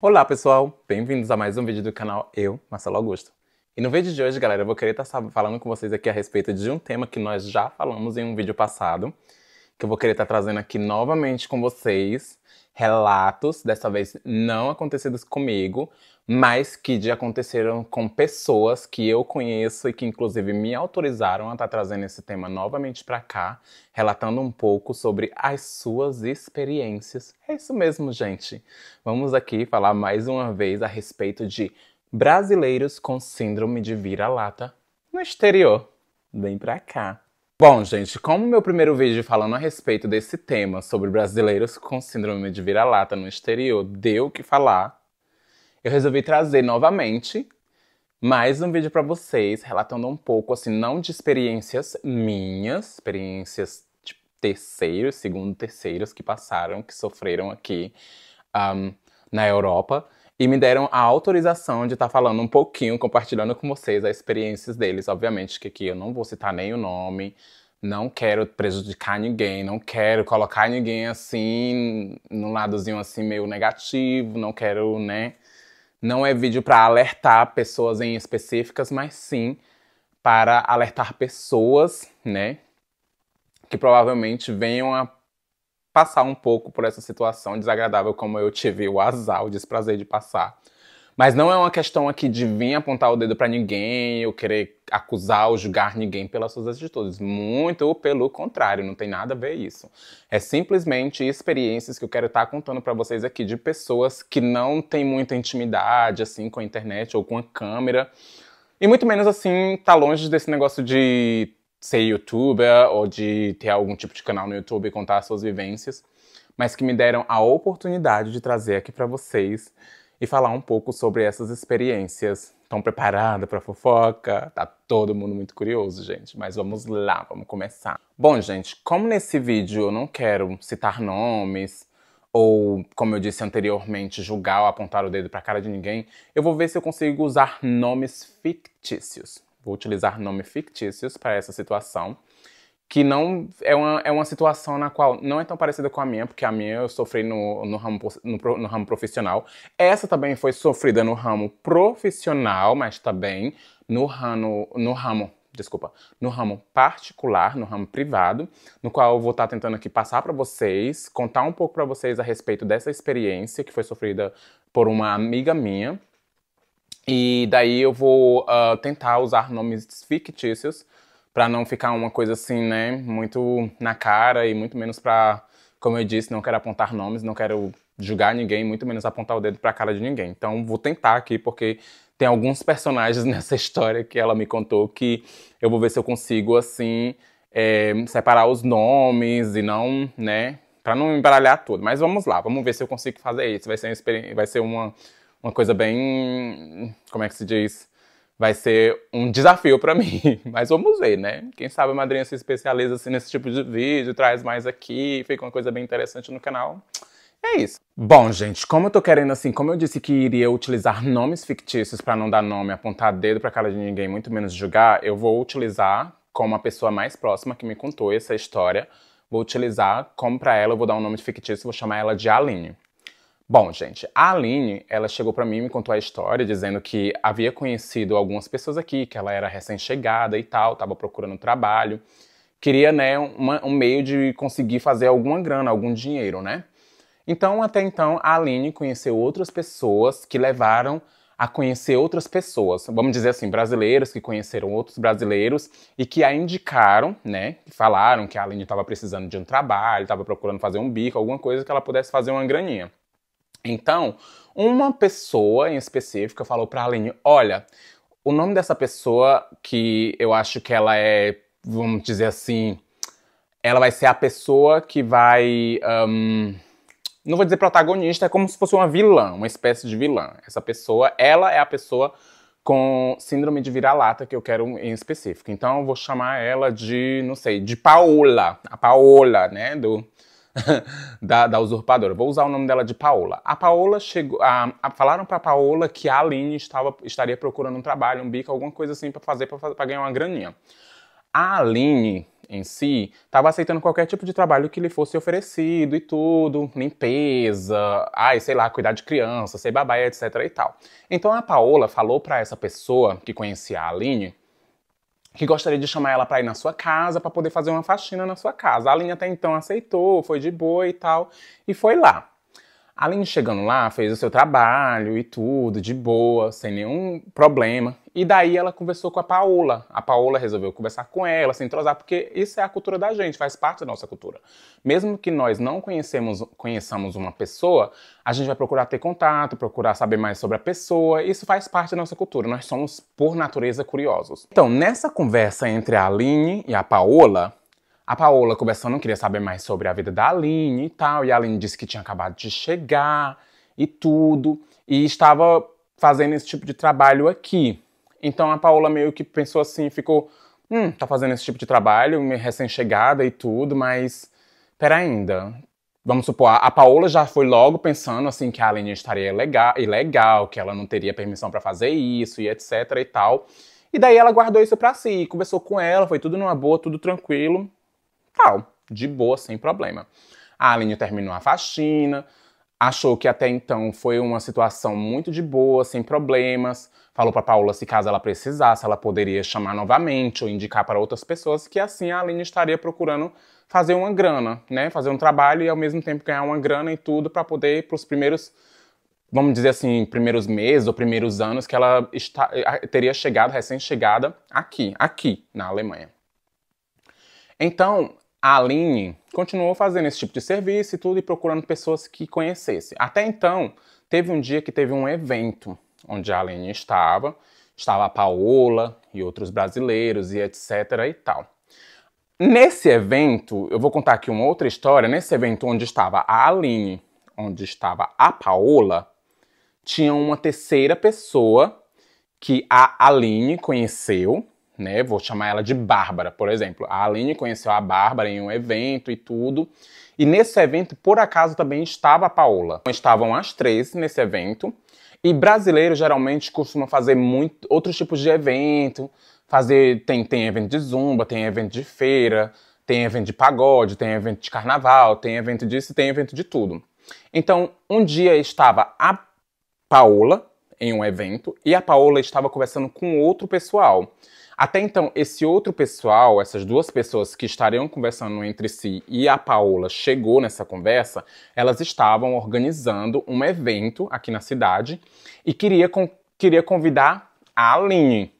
Olá pessoal, bem-vindos a mais um vídeo do canal Eu, Marcelo Augusto. E no vídeo de hoje, galera, eu vou querer estar tá falando com vocês aqui a respeito de um tema que nós já falamos em um vídeo passado, que eu vou querer estar tá trazendo aqui novamente com vocês, relatos, dessa vez não acontecidos comigo, mas que já aconteceram com pessoas que eu conheço e que inclusive me autorizaram a estar tá trazendo esse tema novamente para cá, relatando um pouco sobre as suas experiências. É isso mesmo, gente. Vamos aqui falar mais uma vez a respeito de brasileiros com síndrome de vira-lata no exterior. Vem para cá. Bom, gente, como meu primeiro vídeo falando a respeito desse tema sobre brasileiros com síndrome de vira-lata no exterior deu o que falar, eu resolvi trazer novamente mais um vídeo para vocês relatando um pouco, assim, não de experiências minhas, experiências de terceiros, segundo terceiros que passaram, que sofreram aqui um, na Europa, e me deram a autorização de estar tá falando um pouquinho, compartilhando com vocês as experiências deles. Obviamente que aqui eu não vou citar nem o nome, não quero prejudicar ninguém, não quero colocar ninguém assim, num ladozinho assim meio negativo, não quero, né? Não é vídeo para alertar pessoas em específicas, mas sim para alertar pessoas, né? Que provavelmente venham a passar um pouco por essa situação desagradável como eu tive o azar, o desprazer de passar. Mas não é uma questão aqui de vir apontar o dedo para ninguém, eu querer acusar ou julgar ninguém pelas suas atitudes. Muito pelo contrário, não tem nada a ver isso. É simplesmente experiências que eu quero estar tá contando para vocês aqui de pessoas que não têm muita intimidade assim com a internet ou com a câmera. E muito menos assim, tá longe desse negócio de ser youtuber ou de ter algum tipo de canal no YouTube e contar suas vivências, mas que me deram a oportunidade de trazer aqui para vocês e falar um pouco sobre essas experiências. Estão preparada para fofoca? Tá todo mundo muito curioso, gente, mas vamos lá, vamos começar. Bom, gente, como nesse vídeo eu não quero citar nomes, ou, como eu disse anteriormente, julgar ou apontar o dedo para a cara de ninguém, eu vou ver se eu consigo usar nomes fictícios vou tipo, utilizar nomes fictícios para essa situação, que não é uma, é uma situação na qual não é tão parecida com a minha, porque a minha eu sofri no, no, ramo, no, no ramo profissional. Essa também foi sofrida no ramo profissional, mas também no ramo, no ramo desculpa, no ramo particular, no ramo privado, no qual eu vou estar tá tentando aqui passar para vocês, contar um pouco para vocês a respeito dessa experiência que foi sofrida por uma amiga minha e daí eu vou uh, tentar usar nomes fictícios para não ficar uma coisa assim, né, muito na cara e muito menos para, como eu disse, não quero apontar nomes, não quero julgar ninguém, muito menos apontar o dedo para a cara de ninguém. Então vou tentar aqui porque tem alguns personagens nessa história que ela me contou que eu vou ver se eu consigo assim é, separar os nomes e não, né, para não embaralhar tudo. Mas vamos lá, vamos ver se eu consigo fazer isso. Vai ser, vai ser uma uma coisa bem. Como é que se diz? Vai ser um desafio para mim, mas vamos ver, né? Quem sabe a madrinha se especializa assim, nesse tipo de vídeo, traz mais aqui, fica uma coisa bem interessante no canal. É isso. Bom, gente, como eu tô querendo assim, como eu disse que iria utilizar nomes fictícios para não dar nome, apontar dedo pra cara de ninguém, muito menos julgar, eu vou utilizar como a pessoa mais próxima que me contou essa história. Vou utilizar como para ela, eu vou dar um nome fictício, vou chamar ela de Aline. Bom, gente, a Aline, ela chegou para mim e me contou a história, dizendo que havia conhecido algumas pessoas aqui, que ela era recém-chegada e tal, estava procurando trabalho, queria, né, uma, um meio de conseguir fazer alguma grana, algum dinheiro, né? Então, até então, a Aline conheceu outras pessoas que levaram a conhecer outras pessoas, vamos dizer assim, brasileiros que conheceram outros brasileiros e que a indicaram, né? Falaram que a Aline estava precisando de um trabalho, estava procurando fazer um bico, alguma coisa que ela pudesse fazer uma graninha. Então, uma pessoa em específico falou para a Aline: olha, o nome dessa pessoa que eu acho que ela é, vamos dizer assim, ela vai ser a pessoa que vai. Um, não vou dizer protagonista, é como se fosse uma vilã, uma espécie de vilã. Essa pessoa, ela é a pessoa com síndrome de vira-lata que eu quero em específico. Então eu vou chamar ela de, não sei, de Paola, a Paola, né, do da, da, usurpadora. Vou usar o nome dela de Paola. A Paola chegou. A, a, falaram para Paola que a Aline estava, estaria procurando um trabalho, um bico, alguma coisa assim para fazer, para ganhar uma graninha. A Aline em si estava aceitando qualquer tipo de trabalho que lhe fosse oferecido e tudo, limpeza, ai, sei lá, cuidar de criança, ser babá, etc e tal. Então a Paola falou para essa pessoa que conhecia a Aline que gostaria de chamar ela para ir na sua casa, para poder fazer uma faxina na sua casa. A Aline até então aceitou, foi de boa e tal, e foi lá. Aline chegando lá, fez o seu trabalho e tudo, de boa, sem nenhum problema. E daí ela conversou com a Paola. A Paola resolveu conversar com ela, se entrosar, porque isso é a cultura da gente, faz parte da nossa cultura. Mesmo que nós não conhecemos, conheçamos uma pessoa, a gente vai procurar ter contato, procurar saber mais sobre a pessoa. Isso faz parte da nossa cultura. Nós somos, por natureza, curiosos. Então, nessa conversa entre a Aline e a Paola, a Paola conversando, não queria saber mais sobre a vida da Aline e tal, e a Aline disse que tinha acabado de chegar e tudo, e estava fazendo esse tipo de trabalho aqui. Então a Paola meio que pensou assim, ficou, hum, tá fazendo esse tipo de trabalho, recém-chegada e tudo, mas pera ainda. Vamos supor, a Paola já foi logo pensando assim que a Aline estaria ilegal, ilegal que ela não teria permissão para fazer isso e etc e tal. E daí ela guardou isso para si, conversou com ela, foi tudo numa boa, tudo tranquilo de boa, sem problema. A Aline terminou a faxina, achou que até então foi uma situação muito de boa, sem problemas. Falou para Paula se caso ela precisasse, ela poderia chamar novamente ou indicar para outras pessoas que assim a Aline estaria procurando fazer uma grana, né? Fazer um trabalho e ao mesmo tempo ganhar uma grana e tudo para poder para os primeiros vamos dizer assim, primeiros meses ou primeiros anos que ela está, eh, teria chegado, recém-chegada aqui, aqui na Alemanha. Então, a Aline continuou fazendo esse tipo de serviço e tudo e procurando pessoas que conhecesse. Até então, teve um dia que teve um evento onde a Aline estava, estava a Paola e outros brasileiros e etc e tal. Nesse evento, eu vou contar aqui uma outra história, nesse evento onde estava a Aline, onde estava a Paola, tinha uma terceira pessoa que a Aline conheceu, né? Vou chamar ela de Bárbara, por exemplo. A Aline conheceu a Bárbara em um evento e tudo. E nesse evento, por acaso, também estava a Paola. Então, estavam as três nesse evento. E brasileiro geralmente costuma fazer muito outros tipos de evento. Fazer tem, tem evento de zumba, tem evento de feira, tem evento de pagode, tem evento de carnaval, tem evento disso, tem evento de tudo. Então, um dia estava a Paola em um evento e a Paola estava conversando com outro pessoal. Até então, esse outro pessoal, essas duas pessoas que estariam conversando entre si e a Paola chegou nessa conversa, elas estavam organizando um evento aqui na cidade e queria, con queria convidar a Aline.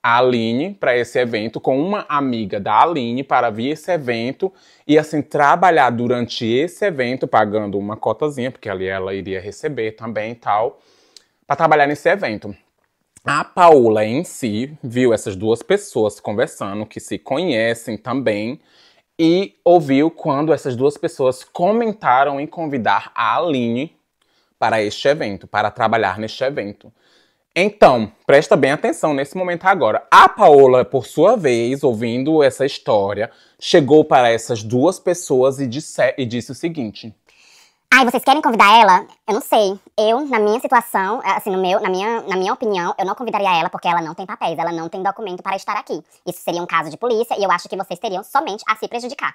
A Aline para esse evento com uma amiga da Aline para vir esse evento e assim trabalhar durante esse evento pagando uma cotazinha, porque ali ela iria receber também e tal, para trabalhar nesse evento. A Paula em si viu essas duas pessoas conversando, que se conhecem também, e ouviu quando essas duas pessoas comentaram em convidar a Aline para este evento, para trabalhar neste evento. Então, presta bem atenção nesse momento agora. A Paola, por sua vez, ouvindo essa história, chegou para essas duas pessoas e disse, e disse o seguinte: Ai, vocês querem convidar ela? Eu não sei. Eu, na minha situação, eh, assim, no meu, na minha, na minha opinião, eu não convidaria ela porque ela não tem papéis, ela não tem documento para estar aqui. Isso seria um caso de polícia e eu acho que vocês teriam somente a se prejudicar.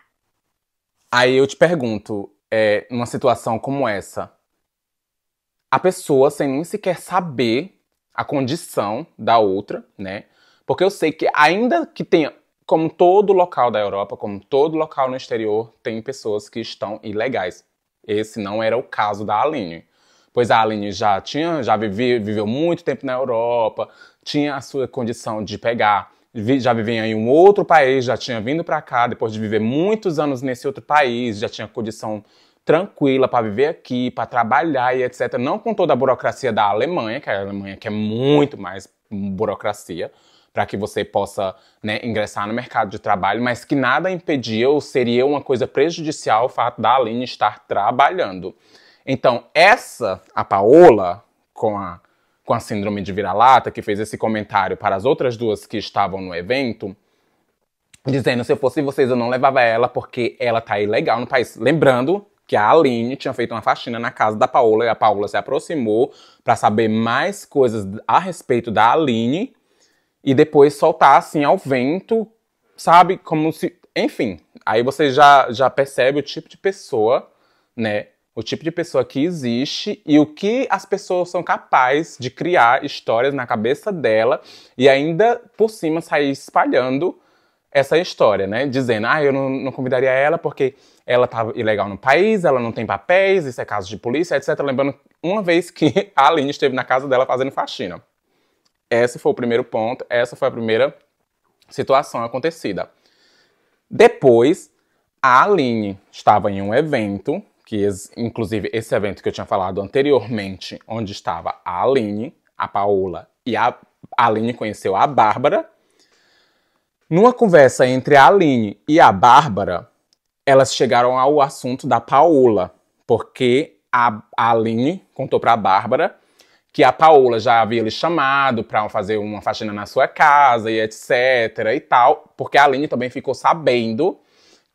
Aí eu te pergunto, é, numa situação como essa, a pessoa sem nem sequer saber a condição da outra, né? Porque eu sei que ainda que tenha, como todo local da Europa, como todo local no exterior, tem pessoas que estão ilegais. Esse não era o caso da Aline. Pois a Aline já tinha, já viveu muito tempo na Europa, tinha a sua condição de pegar, já vivia em um outro país, já tinha vindo para cá, depois de viver muitos anos nesse outro país, já tinha condição tranquila para viver aqui, para trabalhar e etc. Não com toda a burocracia da Alemanha, que é a Alemanha que é muito mais burocracia, para que você possa né, ingressar no mercado de trabalho, mas que nada impedia ou seria uma coisa prejudicial o fato da Aline estar trabalhando. Então, essa, a Paola, com a, com a síndrome de vira-lata, que fez esse comentário para as outras duas que estavam no evento, dizendo: se eu fosse vocês, eu não levava ela porque ela tá ilegal no país. Lembrando que a Aline tinha feito uma faxina na casa da Paola e a Paola se aproximou para saber mais coisas a respeito da Aline e depois soltar assim ao vento, sabe? Como se. Enfim, aí você já, já percebe o tipo de pessoa, né? O tipo de pessoa que existe e o que as pessoas são capazes de criar histórias na cabeça dela e ainda por cima sair espalhando essa história, né? Dizendo, ah, eu não, não convidaria ela porque ela tá ilegal no país, ela não tem papéis, isso é caso de polícia, etc. Lembrando uma vez que a Aline esteve na casa dela fazendo faxina. Esse foi o primeiro ponto, essa foi a primeira situação acontecida. Depois, a Aline estava em um evento, que inclusive esse evento que eu tinha falado anteriormente, onde estava a Aline, a Paola e a Aline conheceu a Bárbara. Numa conversa entre a Aline e a Bárbara, elas chegaram ao assunto da Paola, porque a, a Aline contou para a Bárbara que a Paola já havia lhe chamado para fazer uma faxina na sua casa e etc e tal, porque a Aline também ficou sabendo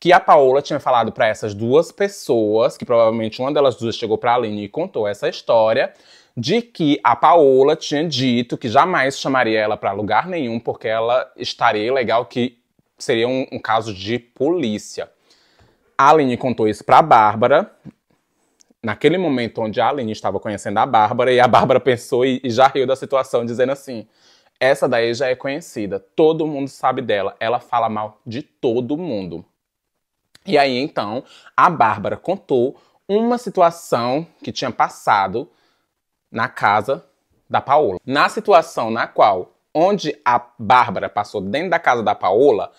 que a Paola tinha falado para essas duas pessoas, que provavelmente uma delas duas chegou para a Aline e contou essa história, de que a Paola tinha dito que jamais chamaria ela para lugar nenhum porque ela estaria ilegal, que seria um, um caso de polícia. A Aline contou isso para a Bárbara naquele momento onde a Aline estava conhecendo a Bárbara, e a Bárbara pensou e, e já riu da situação, dizendo assim: essa daí já é conhecida, todo mundo sabe dela, ela fala mal de todo mundo. E aí então, a Bárbara contou uma situação que tinha passado na casa da Paola. Na situação na qual, onde a Bárbara passou dentro da casa da Paola,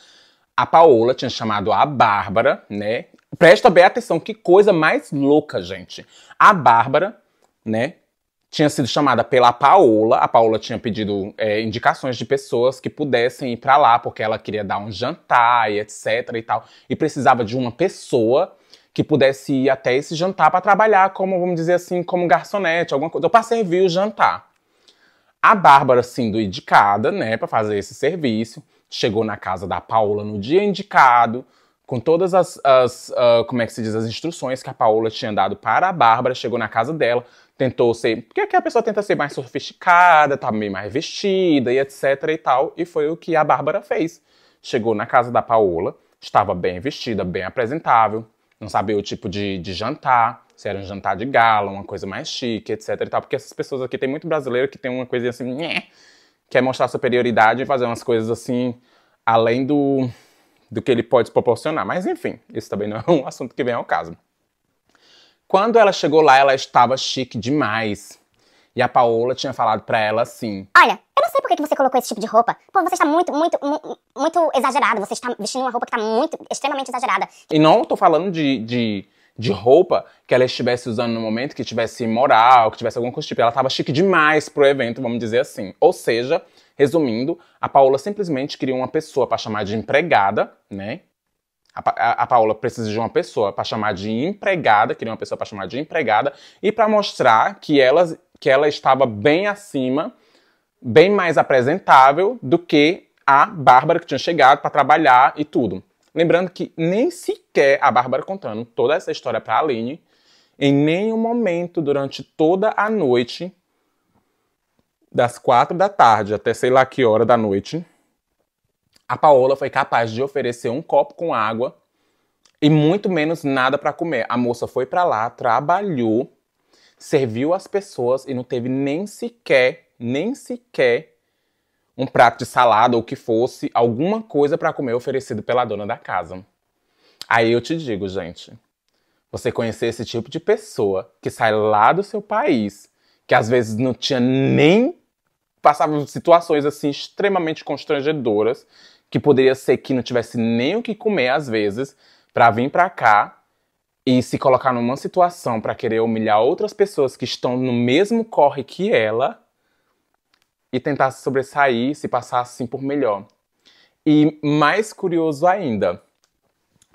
a Paola tinha chamado a Bárbara, né, Presta bem atenção, que coisa mais louca, gente. A Bárbara, né, tinha sido chamada pela Paola. A Paola tinha pedido é, indicações de pessoas que pudessem ir para lá, porque ela queria dar um jantar e etc e tal. E precisava de uma pessoa que pudesse ir até esse jantar para trabalhar como, vamos dizer assim, como garçonete, alguma coisa, para servir o jantar. A Bárbara sendo assim, indicada, né, para fazer esse serviço, chegou na casa da Paola no dia indicado, com todas as, as uh, como é que se diz, as instruções que a Paola tinha dado para a Bárbara, chegou na casa dela, tentou ser, porque aqui a pessoa tenta ser mais sofisticada, tá meio mais vestida e etc e tal, e foi o que a Bárbara fez. Chegou na casa da Paola, estava bem vestida, bem apresentável, não sabia o tipo de, de jantar, se era um jantar de gala, uma coisa mais chique, etc e tal, porque essas pessoas aqui, tem muito brasileiro que tem uma coisinha assim, quer mostrar superioridade e fazer umas coisas assim, além do do que ele pode proporcionar. Mas enfim, isso também não é um assunto que vem ao caso. Quando ela chegou lá, ela estava chique demais. E a Paola tinha falado para ela assim: Olha, eu não sei por que você colocou esse tipo de roupa. Pô, você está muito, muito, mu muito exagerado. Você está vestindo uma roupa que está muito, extremamente exagerada. E não estou falando de, de, de roupa que ela estivesse usando no momento, que tivesse moral, que tivesse algum coisa tipo. Ela estava chique demais pro evento, vamos dizer assim. Ou seja, Resumindo, a Paola simplesmente queria uma pessoa para chamar de empregada, né? A, pa a, Paola precisa de uma pessoa para chamar de empregada, queria uma pessoa para chamar de empregada e para mostrar que ela, que ela estava bem acima, bem mais apresentável do que a Bárbara que tinha chegado para trabalhar e tudo. Lembrando que nem sequer a Bárbara contando toda essa história para a Aline, em nenhum momento durante toda a noite, das quatro da tarde até sei lá que hora da noite, a Paola foi capaz de oferecer um copo com água e muito menos nada para comer. A moça foi para lá, trabalhou, serviu as pessoas e não teve nem sequer, nem sequer um prato de salada ou que fosse alguma coisa para comer oferecido pela dona da casa. Aí eu te digo, gente, você conhecer esse tipo de pessoa que sai lá do seu país, que às vezes não tinha nem passava situações assim extremamente constrangedoras, que poderia ser que não tivesse nem o que comer às vezes, para vir para cá e se colocar numa situação para querer humilhar outras pessoas que estão no mesmo corre que ela e tentar sobressair, se passar assim por melhor. E mais curioso ainda,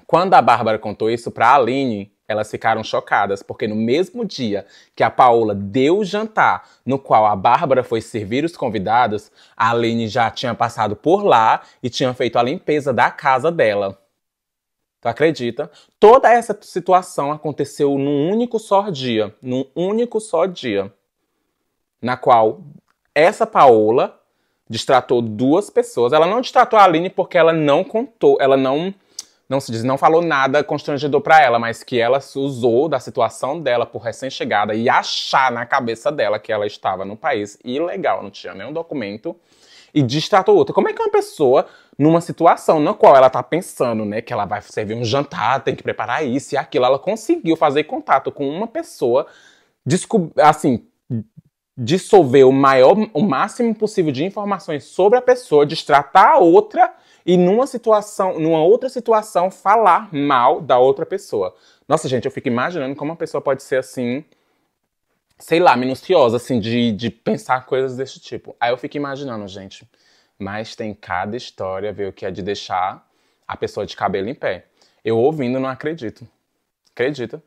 quando a Bárbara contou isso para Aline, elas ficaram chocadas, porque no mesmo dia que a Paola deu o jantar no qual a Bárbara foi servir os convidados, a Aline já tinha passado por lá e tinha feito a limpeza da casa dela. Tu acredita? Toda essa situação aconteceu num único só dia, num único só dia, na qual essa Paola distratou duas pessoas. Ela não distratou a Aline porque ela não contou, ela não não se diz, não falou nada constrangedor para ela, mas que ela se usou da situação dela por recém-chegada e achar na cabeça dela que ela estava no país ilegal, não tinha nenhum documento, e distratou outra. Como é que uma pessoa, numa situação na qual ela tá pensando, né, que ela vai servir um jantar, tem que preparar isso e aquilo, ela conseguiu fazer contato com uma pessoa, assim, dissolver o maior, o máximo possível de informações sobre a pessoa, distratar a outra e numa situação, numa outra situação, falar mal da outra pessoa. Nossa, gente, eu fico imaginando como uma pessoa pode ser assim, sei lá, minuciosa, assim, de, de pensar coisas desse tipo. Aí eu fico imaginando, gente, mas tem cada história, viu, que é de deixar a pessoa de cabelo em pé. Eu ouvindo, não acredito. Acredita?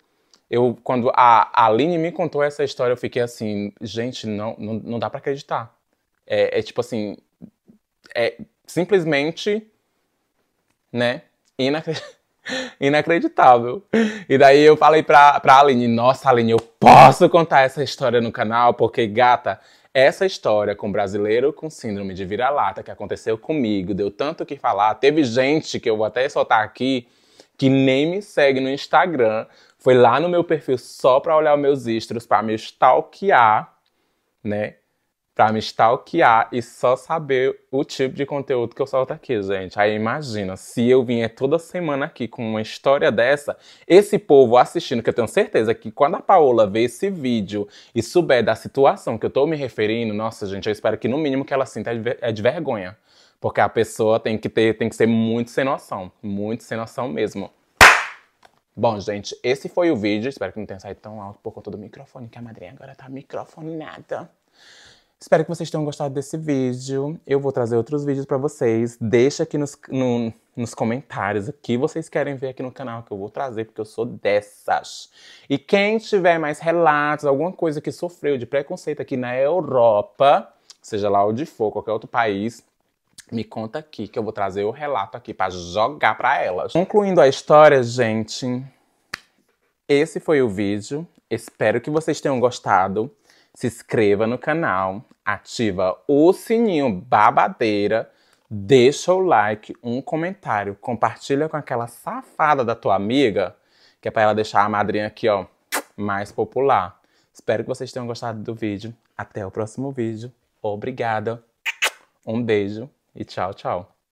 Eu, quando a, a Aline me contou essa história, eu fiquei assim, gente, não, não, não dá para acreditar. É, é tipo assim, é, simplesmente, né, inacreditável. E daí eu falei pra, pra Aline, nossa Aline, eu posso contar essa história no canal? Porque, gata, essa história com brasileiro com síndrome de vira-lata que aconteceu comigo, deu tanto que falar, teve gente que eu vou até soltar aqui, que nem me segue no Instagram, foi lá no meu perfil só pra olhar os meus istros, pra me stalkear, né? para me stalkear e só saber o tipo de conteúdo que eu solto aqui, gente. Aí imagina, se eu vinha toda semana aqui com uma história dessa, esse povo assistindo, que eu tenho certeza que quando a Paola vê esse vídeo e souber da situação que eu tô me referindo, nossa, gente, eu espero que no mínimo que ela sinta é de é vergonha. Porque a pessoa tem que ter, tem que ser muito sem noção, muito sem noção mesmo. Bom, gente, esse foi o vídeo. Espero que não tenha saído tão alto por conta do microfone, que a madrinha agora tá microfonada. Espero que vocês tenham gostado desse vídeo. Eu vou trazer outros vídeos para vocês. Deixa aqui nos, no, nos comentários o que vocês querem ver aqui no canal, que eu vou trazer, porque eu sou dessas. E quem tiver mais relatos, alguma coisa que sofreu de preconceito aqui na Europa, seja lá onde for, qualquer outro país, me conta aqui, que eu vou trazer o relato aqui para jogar para elas. Concluindo a história, gente, esse foi o vídeo. Espero que vocês tenham gostado se inscreva no canal, ativa o sininho babadeira, deixa o like, um comentário, compartilha com aquela safada da tua amiga, que é para ela deixar a madrinha aqui, ó, mais popular. Espero que vocês tenham gostado do vídeo. Até o próximo vídeo. Obrigada. Um beijo e tchau, tchau.